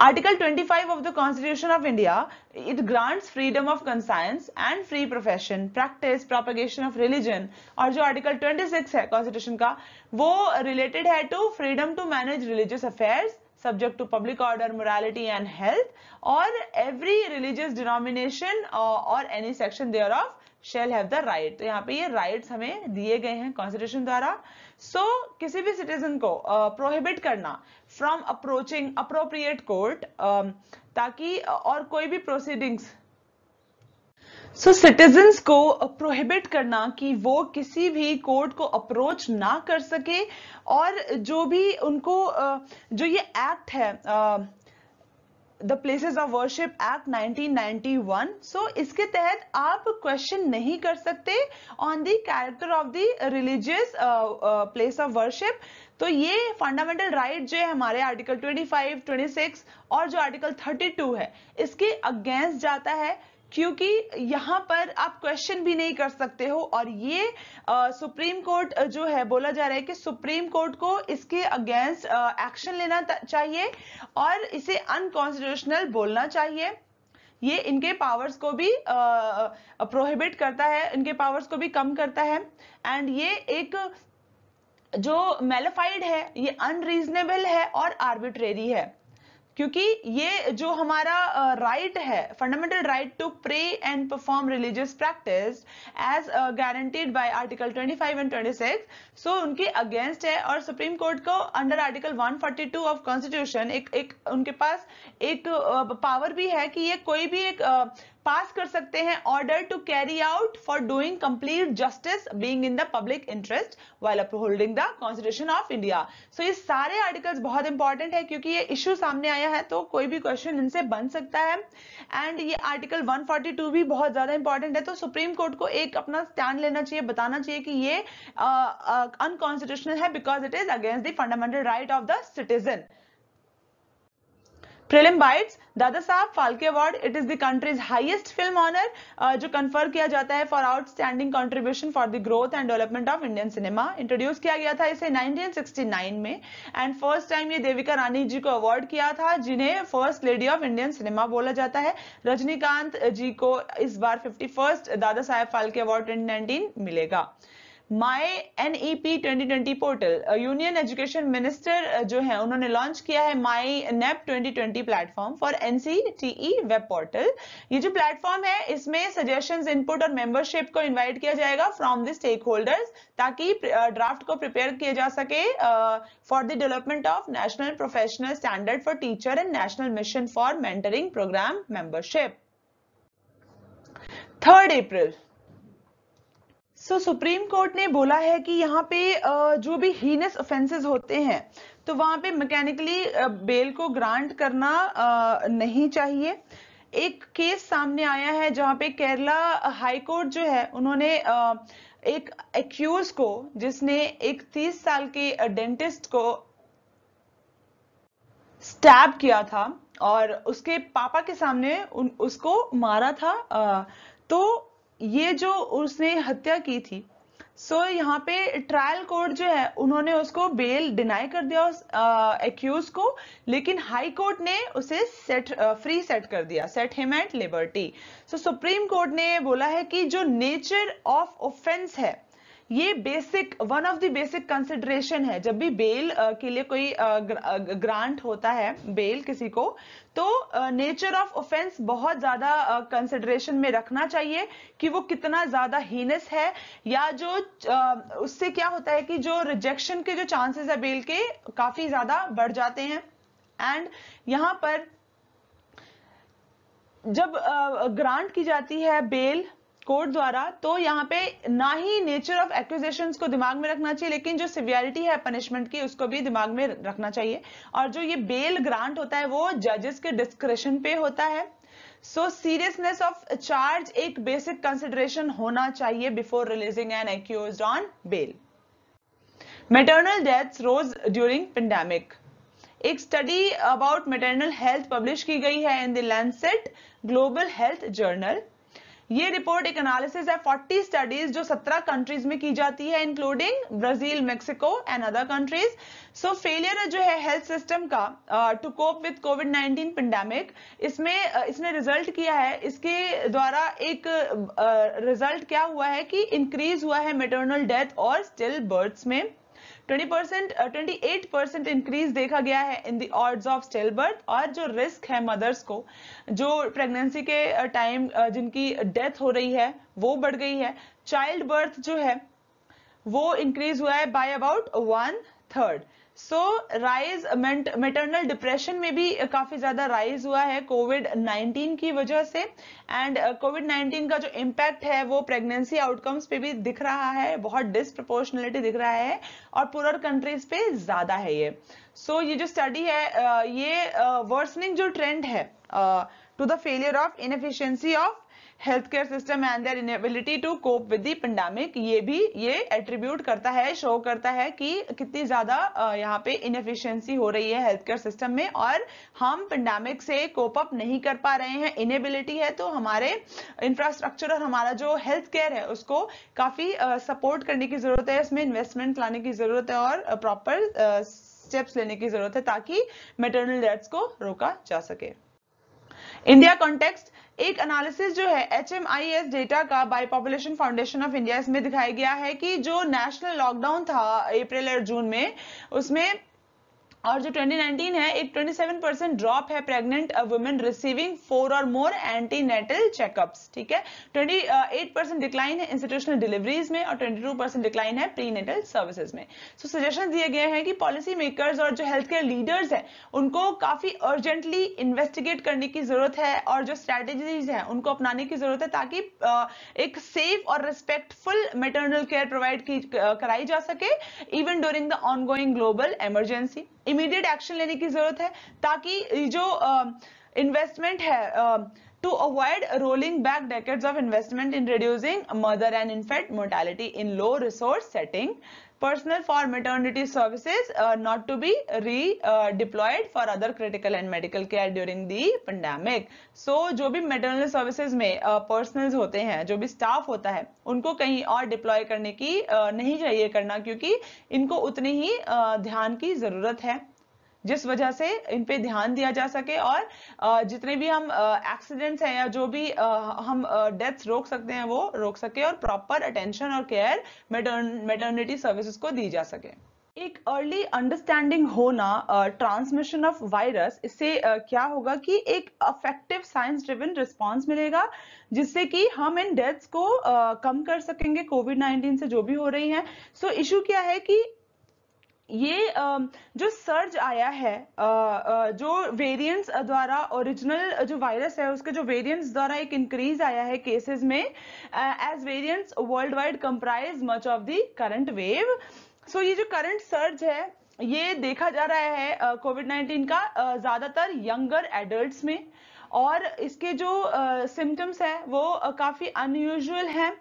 Article 25 of the Constitution of India, it grants freedom of conscience and free profession, practice, propagation of religion. और Article 26 है Constitution का, वो related है to freedom to manage religious affairs, subject to public order, morality and health, or every religious denomination uh, or any section thereof shall have the right तो यहाँ पे ये right हमें दिए गए हैं कॉन्स्टिट्यूशन द्वारा सो so, किसी भी सिटीजन को प्रोहिबिट uh, करना फ्रॉम अप्रोचिंग अप्रोप्रिएट कोर्ट ताकि uh, और कोई भी प्रोसीडिंग्स सो so, सिटीजन्स को प्रोहिबिट करना कि वो किसी भी कोर्ट को अप्रोच ना कर सके और जो भी उनको uh, जो ये एक्ट है uh, the places of worship act 1991 so इसके तहत आप क्वेश्चन नहीं कर सकते on the character of the religious place of worship तो ये फंडामेंटल राइट right जो है हमारे आर्टिकल 25, 26 और जो आर्टिकल 32 है इसके अगेंस्ट जाता है क्योंकि यहाँ पर आप क्वेश्चन भी नहीं कर सकते हो और ये आ, सुप्रीम कोर्ट जो है बोला जा रहा है कि सुप्रीम कोर्ट को इसके अगेंस्ट एक्शन लेना चाहिए और इसे अनकॉन्स्टिट्यूशनल बोलना चाहिए ये इनके पावर्स को भी प्रोहिबिट करता है इनके पावर्स को भी कम करता है एंड ये एक जो मेलेफाइड है ये अनरीजनेबल है और आर्बिट्रेरी है क्योंकि ये जो हमारा राइट right है fundamental right to pray and perform religious practice as guaranteed by article 25 and 26 so उनके अगेंस्ट है और सुप्रीम कोर्ट को अंडर आर्टिकल 142 ऑफ कॉन्स्टिट्यूशन एक एक उनके पास एक पावर भी है कि ये कोई भी एक पास कर सकते हैं order to carry out for doing complete justice being in the public interest while upholding the constitution of India so ये सारे आर्टिकल्स बहुत इंपॉर्टेंट है क्योंकि ये इश्यू सामने आया है तो कोई भी क्वेश्चन इनसे बन सकता है एंड ये आर्टिकल 142 भी बहुत ज्यादा इंपॉर्टेंट है तो सुप्रीम कोर्ट को एक अपना स्टैंड लेना चाहिए बताना चाहिए कि ये अनकॉन्स्टिट्यूशनल uh, uh, है because it is against the fundamental right of the citizen prelim bites दादा साहब Phalke award it is the country's highest film honour जो कन्फर किया जाता है for outstanding contribution for the growth and development of Indian cinema introduce किया गया था इसे 1969 में एंड फर्स्ट टाइम ये देविका रानी जी को अवार्ड किया था जिन्हें first lady of Indian cinema बोला जाता है रजनीकांत जी को इस बार फिफ्टी दादा साहेब फाल्के अवार्ड ट्वेंटी मिलेगा my NEP 2020 twenty twenty portal union education minister जो है उन्होंने लॉन्च किया है my NEP e twenty twenty platform for NCTE web portal ये जो प्लेटफॉर्म है इसमें सजेशन इनपुट और मेंबरशिप को इन्वाइट किया जाएगा फ्रॉम द स्टेक होल्डर्स ताकि ड्राफ्ट को प्रिपेयर किया जा सके for the development of national professional standard for teacher and national mission for mentoring programme membership third April so supreme court ने बोला है कि यहाँ पे जो भी हीनस ऑफेंसेस होते हैं तो वहां पे मैकेनिकली बेल को ग्रांट करना नहीं चाहिए एक केस सामने आया है जहां पे केरला हाई कोर्ट जो है उन्होंने एक एक्यूज को जिसने एक 30 साल के डेंटिस्ट को स्टैब किया था और उसके पापा के सामने उन, उसको मारा था तो ये जो उसने हत्या की थी सो so, यहाँ पे ट्रायल कोर्ट जो है उन्होंने उसको बेल डिनाई कर दिया उस एक्यूज को लेकिन हाई कोर्ट ने उसे सेट फ्री सेट कर दिया set him at liberty so supreme court ने बोला है कि जो नेचर ऑफ ऑफेंस है ये basic one of the basic consideration है जब भी बेल के लिए कोई ग्रांट होता है बेल किसी को तो नेचर ऑफ ऑफेंस बहुत ज्यादा कंसिडरेशन में रखना चाहिए कि वो कितना ज्यादा हीनस है या जो uh, उससे क्या होता है कि जो रिजेक्शन के जो चांसेस है बेल के काफी ज्यादा बढ़ जाते हैं एंड यहां पर जब ग्रांट uh, की जाती है बेल कोर्ट द्वारा तो यहाँ पे ना ही नेचर ऑफ एक्विजेशन को दिमाग में रखना चाहिए लेकिन जो सिवियरिटी है पनिशमेंट की उसको भी दिमाग में रखना चाहिए और जो ये बेल ग्रांट होता है वो जजेस के डिस्क्रिप्शन पे होता है सो सीरियसनेस ऑफ चार्ज एक बेसिक कंसिडरेशन होना चाहिए before releasing an accused on bail maternal death rose during pandemic एक study about maternal health publish की गई है in the Lancet global health journal ये रिपोर्ट एक एनालिसिस है 40 स्टडीज जो 17 कंट्रीज में की जाती है including Brazil Mexico and other countries so failure जो है हेल्थ सिस्टम का to cope with covid 19 pandemic इसमें uh, इसने रिजल्ट किया है इसके द्वारा एक रिजल्ट uh, क्या हुआ है कि इंक्रीज हुआ है मेटर्नल डेथ और स्टिल बर्थ्स में twenty percent twenty eight percent increase देखा गया है in the odds of still birth और जो रिस्क है मदर्स को जो प्रेगनेंसी के टाइम जिनकी डेथ हो रही है वो बढ़ गई है चाइल्ड बर्थ जो है वो इंक्रीज हुआ है by about one third so rise maternal depression में भी काफी ज्यादा राइज हुआ है कोविड 19 की वजह से एंड कोविड 19 का जो इम्पैक्ट है वो प्रेगनेंसी आउटकम्स पे भी दिख रहा है बहुत डिस्प्रपोर्शनलिटी दिख रहा है और पुअर कंट्रीज पे ज्यादा है ये सो so, ये जो स्टडी है ये वर्सनिंग जो ट्रेंड है to the failure of inefficiency of health care system and their inability to cope with the pandemic ये भी ये एट्रीब्यूट करता है शो करता है कि कितनी ज्यादा यहाँ पे इनएफिशिएंसी हो रही है हेल्थ केयर सिस्टम में और हम पेंडेमिक से कोप अप नहीं कर पा रहे हैं इनएबिलिटी है तो हमारे इंफ्रास्ट्रक्चर और हमारा जो हेल्थ केयर है उसको काफी सपोर्ट करने की जरूरत है इसमें इन्वेस्टमेंट लाने की जरूरत है और प्रॉपर स्टेप्स लेने की जरूरत है ताकि मेटर्नल डेथ्स को रोका जा सके इंडिया कॉन्टेक्स्ट एक एनालिसिस जो है H M I S data का by population foundation of India इसमें दिखाया गया है कि जो नेशनल लॉकडाउन था अप्रैल और जून में उसमें और जो 2019 है एक 27 परसेंट ड्रॉप है प्रेग्नेंट वुमेन रिसीविंग फोर और मोर एंटीनेटल चेकअप्स ठीक है 28 परसेंट डिक्लाइन है इंस्टीट्यूशनल डिलीवरीज में और 22 परसेंट डिक्लाइन है प्री नेटल सर्विसेज में सो सजेशन दिए गए हैं कि पॉलिसी मेकर्स और जो हेल्थ केयर लीडर्स हैं उनको काफी अर्जेंटली इन्वेस्टिगेट करने की जरूरत है और जो स्ट्रैटेजीज हैं उनको अपनाने की जरूरत है ताकि uh, एक सेफ और रिस्पेक्टफुल मेटर्नल केयर प्रोवाइड कराई जा सके even during the ongoing global emergency immediate action लेने की जरूरत है ताकि जो इन्वेस्टमेंट है to avoid rolling back decades of investment in reducing mother and infant mortality in low resource setting Personnel for maternity services uh, not to be redeployed uh, for other critical and medical care during the pandemic. So जो भी maternal services में personnels uh, होते हैं जो भी staff होता है उनको कहीं और डिप्लॉय करने की uh, नहीं चाहिए करना क्योंकि इनको उतनी ही uh, ध्यान की ज़रूरत है जिस वजह से इन पे ध्यान दिया जा सके और जितने भी हम एक्सीडेंट्स हैं या जो भी हम डेथ्स रोक सकते हैं वो रोक सके और प्रॉपर अटेंशन और केयर मेटर्निटी सर्विसेज को दी जा सके एक अर्ली अंडरस्टैंडिंग होना ट्रांसमिशन ऑफ वायरस इससे uh, क्या होगा कि एक अफेक्टिव साइंस ड्रिवन रिस्पांस मिलेगा जिससे कि हम इन डेथ्स को uh, कम कर सकेंगे कोविड 19 से जो भी हो रही है सो so, इशू क्या है कि ये जो सर्ज आया है जो वेरिएंट्स द्वारा ओरिजिनल जो वायरस है उसके जो वेरिएंट्स द्वारा एक इंक्रीज आया है केसेस में as variants world wide comprise much of the current wave so ये जो करंट सर्ज है ये देखा जा रहा है कोविड 19 का ज़्यादातर यंगर एडल्ट में और इसके जो सिम्टम्स है वो काफ़ी अनयूजल हैं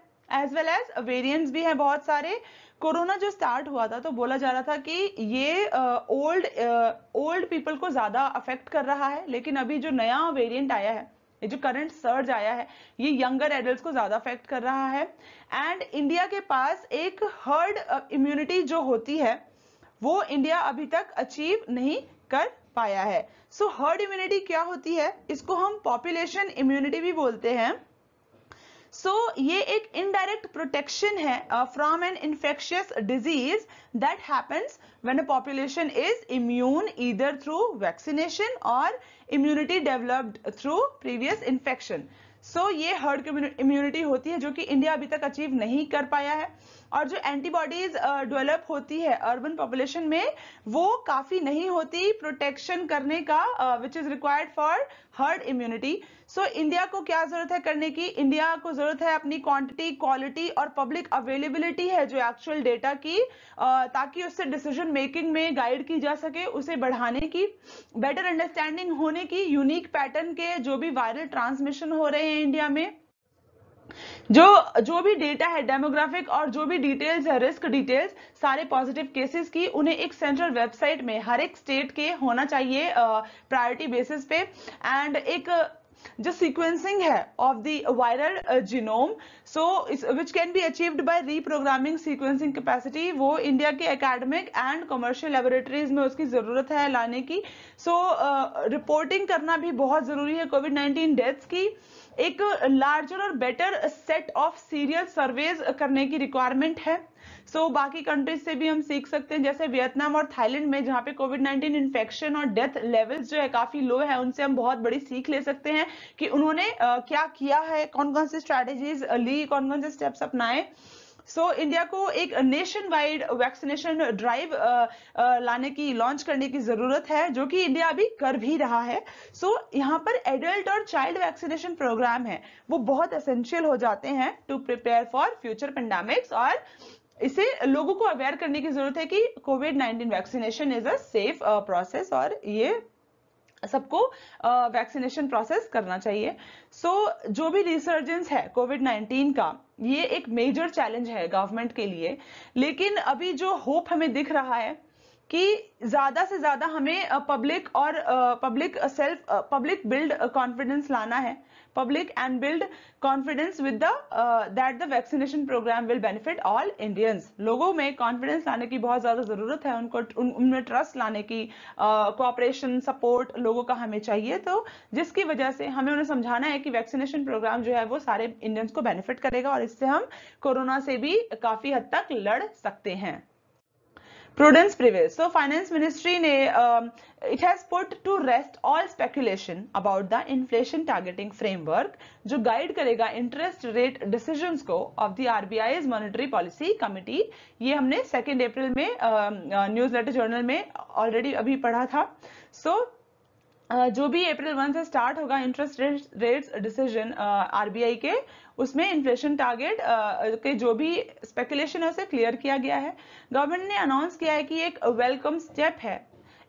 एज वेल एज वेरियंट्स भी हैं बहुत सारे कोरोना जो स्टार्ट हुआ था तो बोला जा रहा था कि ये ओल्ड ओल्ड पीपल को ज्यादा अफेक्ट कर रहा है लेकिन अभी जो नया वेरिएंट आया है ये जो करंट सर्ज आया है ये यंगर एडल्ट को ज्यादा अफेक्ट कर रहा है एंड इंडिया के पास एक हर्ड इम्यूनिटी जो होती है वो इंडिया अभी तक अचीव नहीं कर पाया है सो हर्ड इम्यूनिटी क्या होती है इसको हम पॉपुलेशन इम्यूनिटी भी बोलते हैं सो so, ये एक इनडायरेक्ट प्रोटेक्शन है from an infectious disease that happens when a population is immune either through vaccination और immunity developed through previous infection so ये हर्ड इम्यूनिटी होती है जो कि इंडिया अभी तक अचीव नहीं कर पाया है और जो एंटीबॉडीज डेवलप uh, होती है अर्बन पॉपुलेशन में वो काफ़ी नहीं होती प्रोटेक्शन करने का which is required for herd immunity so so, India को क्या जरूरत है करने की इंडिया को जरूरत है अपनी क्वांटिटी क्वालिटी और पब्लिक अवेलेबिलिटी है जो एक्चुअल डेटा की ताकि उससे डिसीजन मेकिंग में गाइड की जा सके उसे बढ़ाने की बेटर अंडरस्टैंडिंग होने की यूनिक पैटर्न के जो भी वायरल ट्रांसमिशन हो रहे हैं इंडिया में जो जो भी डेटा है डेमोग्राफिक और जो भी डिटेल्स है रिस्क डिटेल्स सारे पॉजिटिव केसेस की उन्हें एक सेंट्रल वेबसाइट में हर एक स्टेट के होना चाहिए प्रायोरिटी बेसिस पे एंड एक जो सीक्वेंसिंग है of the viral genome so which can be achieved by reprogramming sequencing capacity वो इंडिया के एकेडमिक एंड कमर्शियल लेबोरेटरीज में उसकी ज़रूरत है लाने की सो so, रिपोर्टिंग uh, करना भी बहुत ज़रूरी है कोविड 19 डेथ्स की एक लार्जर और better set of serial surveys करने की रिक्वायरमेंट है सो so, बाकी कंट्रीज से भी हम सीख सकते हैं जैसे वियतनाम और थाईलैंड में जहाँ पे कोविड नाइन्टीन इन्फेक्शन और डेथ लेवल्स जो है काफी लो है उनसे हम बहुत बड़ी सीख ले सकते हैं कि उन्होंने क्या किया है कौन कौन सी स्ट्रैटेजीज ली कौन कौन से स्टेप्स अपनाए सो so, इंडिया को एक नेशन वाइड वैक्सीनेशन ड्राइव लाने की लॉन्च करने की जरूरत है जो कि इंडिया अभी कर भी रहा है सो so, यहाँ पर एडल्ट और चाइल्ड वैक्सीनेशन प्रोग्राम है वो बहुत असेंशियल हो जाते हैं to prepare for future pandemics और इसे लोगों को अवेयर करने की जरूरत है कि COVID 19 vaccination is a safe process और ये सबको वैक्सीनेशन uh, प्रोसेस करना चाहिए सो so, जो भी रिसर्जेंस है कोविड 19 का ये एक मेजर चैलेंज है गवर्नमेंट के लिए लेकिन अभी जो होप हमें दिख रहा है कि ज्यादा से ज्यादा हमें पब्लिक uh, और public self public build confidence लाना है public and build confidence with the uh, that the vaccination program will benefit all Indians. logo mein confidence lane ki bahut zyada zarurat hai unko unme trust lane ki cooperation support logo ka hame chahiye to jiski wajah se hame unhe samjhana hai ki vaccination program jo hai wo sare indians ko benefit karega aur isse hum corona se bhi kafi had tak lad sakte hain prudence prevails so finance ministry ne um, it has put to rest all speculation about the inflation targeting framework jo guide karega interest rate decisions ko of the RBI's monetary policy committee ye हमने 2nd April में newsletter uh, journal में already अभी पढ़ा था so so, जो भी April one से start होगा इंटरेस्ट रेट्स डिसीजन आरबीआई के उसमें इन्फ्लेशन टारगेट के जो भी स्पेकुलेशन है उसे क्लियर किया गया है गवर्नमेंट ने अनाउंस किया है कि एक वेलकम स्टेप है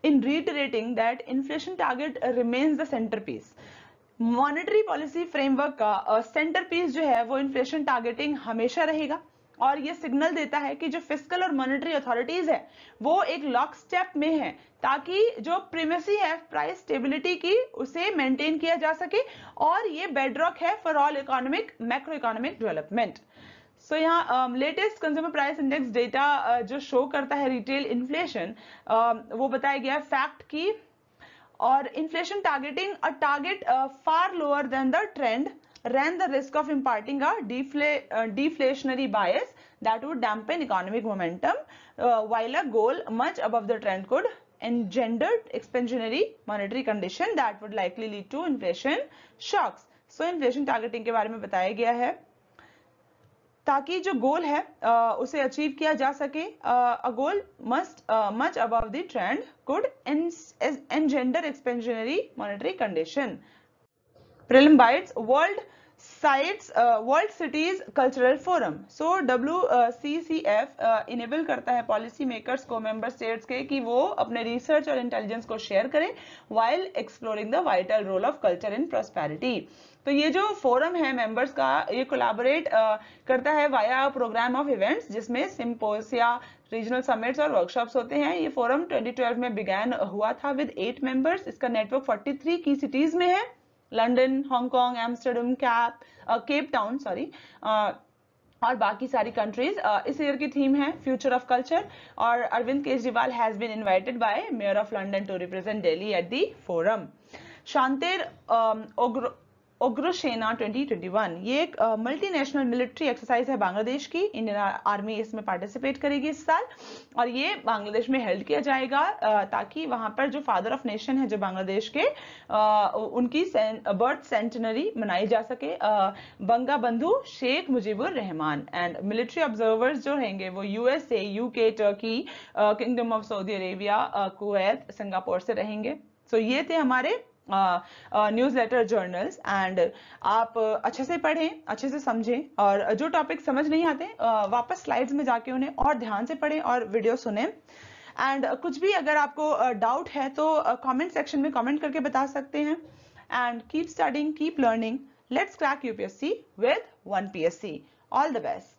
in rating that inflation target remains the centre piece monetary policy framework का सेंटर पीस जो है वो इन्फ्लेशन टारगेटिंग हमेशा रहेगा और ये सिग्नल देता है कि जो फिजिकल और मॉनेटरी अथॉरिटीज है वो एक लॉक स्टेप में है ताकि जो प्रीमेसी है प्राइस स्टेबिलिटी की उसे मेंटेन किया जा सके और ये बेडरॉक है for all economic macro economic development so so, यहाँ latest consumer price index data जो शो करता है रिटेल इन्फ्लेशन uh, वो बताया गया फैक्ट की और inflation targeting a target far lower than the trend ran the risk of imparting a defla uh, deflationary bias that would dampen economic momentum uh, while a goal much above the trend could engender expansionary monetary condition that would likely lead to inflation shocks so inflation targeting ke bare mein bataya gaya hai ताकि जो गोल है आ, उसे achieve किया जा सके a goal must much above the trend could and engender expansionary monetary condition bytes world sites world cities cultural forum so W C C F enable करता है policy makers को मेंबर स्टेट्स के कि वो अपने रिसर्च और intelligence को share करें while exploring the vital role of culture in prosperity तो ये जो फोरम है मेंबर्स का ये कोलाबोरेट uh, करता है वाया प्रोग्राम ऑफ इवेंट्स जिसमें सिंपोसिया रीजनल समिट्स और वर्कशॉप्स होते हैं ये फोरम 2012 में बिगैन हुआ था विद एट मेंबर्स इसका नेटवर्क 43 की सिटीज में है London Hong Kong Amsterdam cap Cape Town sorry और बाकी सारी कंट्रीज uh, इस ईयर की थीम है फ्यूचर ऑफ कल्चर और Arvind Kejriwal has been invited by mayor of London to represent Delhi at the forum शांतिर उग्रसेना 2021 ये एक मल्टीनेशनल मिलिट्री एक्सरसाइज है बांग्लादेश की इंडियन आर्मी इसमें पार्टिसिपेट करेगी इस साल और ये बांग्लादेश में हेल्ड किया जाएगा ताकि वहां पर जो फादर ऑफ नेशन है जो बांग्लादेश के उनकी सें, बर्थ सेंटनरी मनाई जा सके Bangabandhu Sheikh Mujibur Rahman and military observers जो रहेंगे वो USA UK Turkey kingdom of Saudi Arabia Kuwait Singapore से रहेंगे सो so, ये थे हमारे न्यूज़ लेटर जर्नल्स एंड आप अच्छे से पढ़ें अच्छे से समझें और जो टॉपिक समझ नहीं आते वापस स्लाइड्स में जाके उन्हें और ध्यान से पढ़ें और वीडियो सुने एंड कुछ भी अगर आपको डाउट है तो कमेंट सेक्शन में कमेंट करके बता सकते हैं and keep studying keep learning let's crack UPSC with one P S C all the best